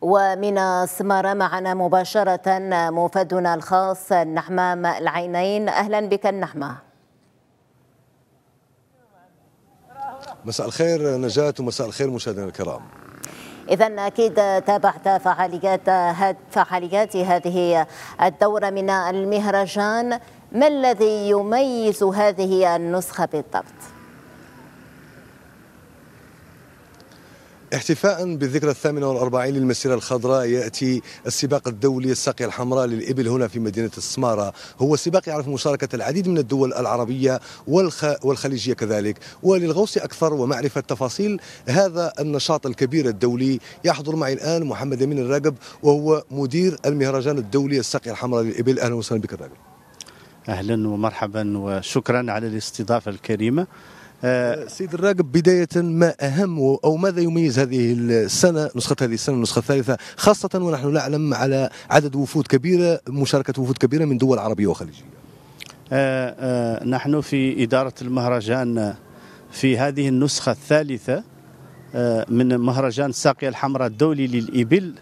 ومن سمارة معنا مباشرة موفدنا الخاص النحمام العينين أهلا بك النحمة مساء الخير نجاة ومساء الخير مشاهدينا الكرام إذا أكيد تابعت فعاليات فعاليات هذه الدورة من المهرجان ما الذي يميز هذه النسخة بالضبط؟ احتفاء بالذكرى الثامنة والأربعين للمسيرة الخضراء يأتي السباق الدولي الساقية الحمراء للإبل هنا في مدينة السمارة هو سباق يعرف مشاركة العديد من الدول العربية والخ... والخليجية كذلك وللغوص أكثر ومعرفة تفاصيل هذا النشاط الكبير الدولي يحضر معي الآن محمد أمين الراقب وهو مدير المهرجان الدولي الساقية الحمراء للإبل أهلا وسهلا بك الراقب أهلا ومرحبا وشكرا على الاستضافة الكريمة آه، سيد الراقب بداية ما أهم أو ماذا يميز هذه السنة نسخة هذه السنة النسخة الثالثة خاصة ونحن نعلم على عدد وفود كبيرة مشاركة وفود كبيرة من دول عربية وخليجية آه آه نحن في إدارة المهرجان في هذه النسخة الثالثة آه، من مهرجان الساقية الحمراء الدولي للإبل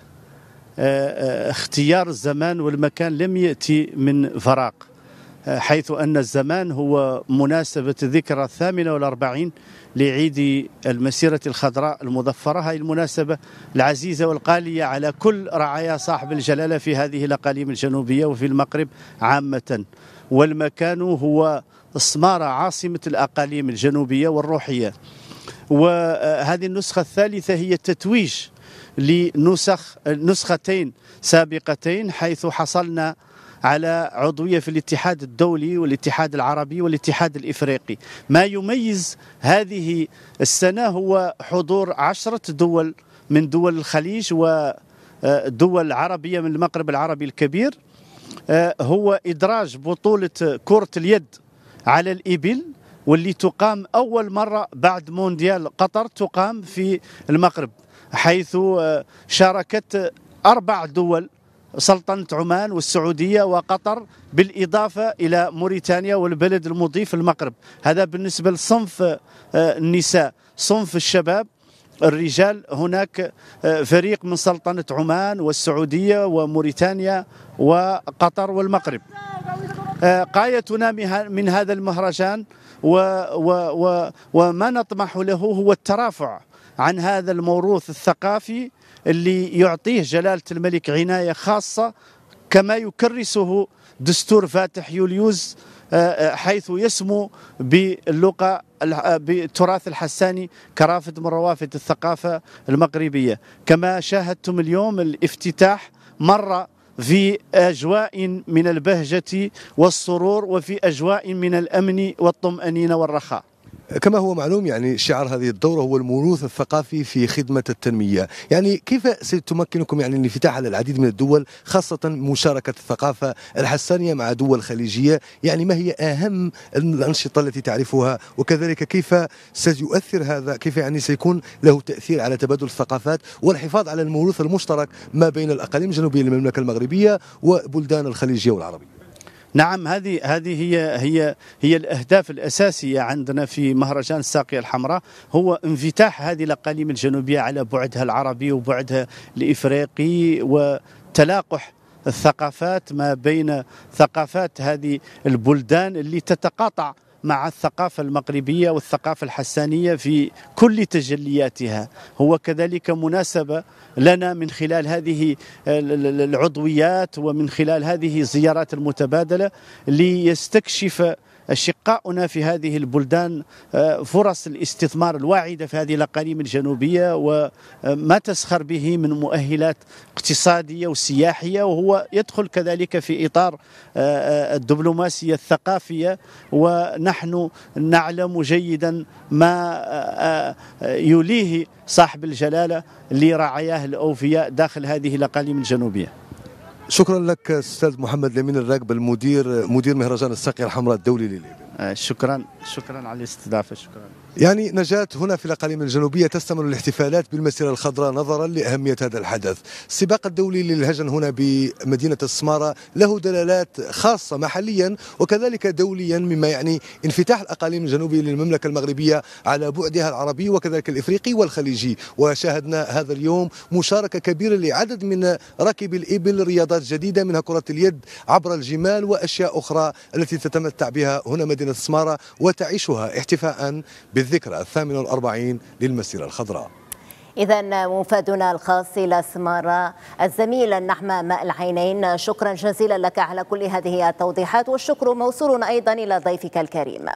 آه، اختيار الزمان والمكان لم يأتي من فراغ حيث أن الزمان هو مناسبة الذكرى الثامنة والأربعين لعيد المسيرة الخضراء المظفرة هذه المناسبة العزيزة والقالية على كل رعايا صاحب الجلالة في هذه الأقاليم الجنوبية وفي المغرب عامة والمكان هو اسمارة عاصمة الأقاليم الجنوبية والروحية وهذه النسخة الثالثة هي التتويج لنسخ نسختين سابقتين حيث حصلنا على عضوية في الاتحاد الدولي والاتحاد العربي والاتحاد الإفريقي ما يميز هذه السنة هو حضور عشرة دول من دول الخليج ودول آه، عربية من المغرب العربي الكبير آه، هو إدراج بطولة كرة اليد على الإبل واللي تقام أول مرة بعد مونديال قطر تقام في المغرب حيث آه، شاركت أربع دول سلطنة عمان والسعودية وقطر بالإضافة إلى موريتانيا والبلد المضيف المغرب هذا بالنسبة لصنف آه، النساء صنف الشباب الرجال هناك آه، فريق من سلطنة عمان والسعودية وموريتانيا وقطر والمغرب آه، قايتنا من هذا المهرجان وما نطمح له هو الترافع عن هذا الموروث الثقافي اللي يعطيه جلالة الملك عناية خاصة كما يكرسه دستور فاتح يوليوز آه، آه، حيث يسمو باللغة آه، بالتراث الحساني كرافد من روافد الثقافة المغربية كما شاهدتم اليوم الافتتاح مرة في أجواء من البهجة والسرور وفي أجواء من الأمن والطمأنينة والرخاء كما هو معلوم يعني شعار هذه الدورة هو الموروث الثقافي في خدمة التنمية يعني كيف ستمكنكم يعني الانفتاح على العديد من الدول خاصة مشاركة الثقافة الحسانية مع دول خليجية يعني ما هي أهم الأنشطة التي تعرفها وكذلك كيف سيؤثر هذا كيف يعني سيكون له تأثير على تبادل الثقافات والحفاظ على الموروث المشترك ما بين الأقاليم الجنوبية للمملكة المغربية وبلدان الخليجية والعربية نعم هذه هذه هي هي هي الاهداف الاساسيه عندنا في مهرجان الساقيه الحمراء هو انفتاح هذه الاقاليم الجنوبيه على بعدها العربي وبعدها الافريقي وتلاقح الثقافات ما بين ثقافات هذه البلدان اللي تتقاطع مع الثقافة المغربية والثقافة الحسانية في كل تجلياتها هو كذلك مناسبة لنا من خلال هذه العضويات ومن خلال هذه الزيارات المتبادلة ليستكشف أشقاؤنا في هذه البلدان آه، فرص الاستثمار الواعدة في هذه الأقاليم الجنوبية وما تسخر به من مؤهلات اقتصادية وسياحية وهو يدخل كذلك في إطار آه، آه، الدبلوماسية الثقافية ونحن نعلم جيدا ما يليه صاحب الجلالة لرعاياه الأوفياء داخل هذه الأقاليم الجنوبية شكرا لك استاذ محمد الامين الراقب المدير مدير مهرجان الساقيه الحمراء الدولي لليبيا آه، شكرا شكرا على الاستضافه شكرا يعني نجاة هنا في الأقاليم الجنوبية تستمر الاحتفالات بالمسيرة الخضراء نظرا لأهمية هذا الحدث السباق الدولي للهجن هنا بمدينة السمارة له دلالات خاصة محليا وكذلك دوليا مما يعني انفتاح الأقاليم الجنوبية للمملكة المغربية على بعدها العربي وكذلك الإفريقي والخليجي وشاهدنا هذا اليوم مشاركة كبيرة لعدد من راكبي الإبل رياضات جديدة منها كرة اليد عبر الجمال وأشياء أخرى التي تتمتع بها هنا مدينة السمارة وتعيشها احتفاء بذ للذكرى الثامنة والأربعين للمسيرة الخضراء إذا مفادنا الخاص إلى سمارة الزميل النحمة ماء العينين شكرا جزيلا لك على كل هذه التوضيحات والشكر موصول أيضا إلى ضيفك الكريم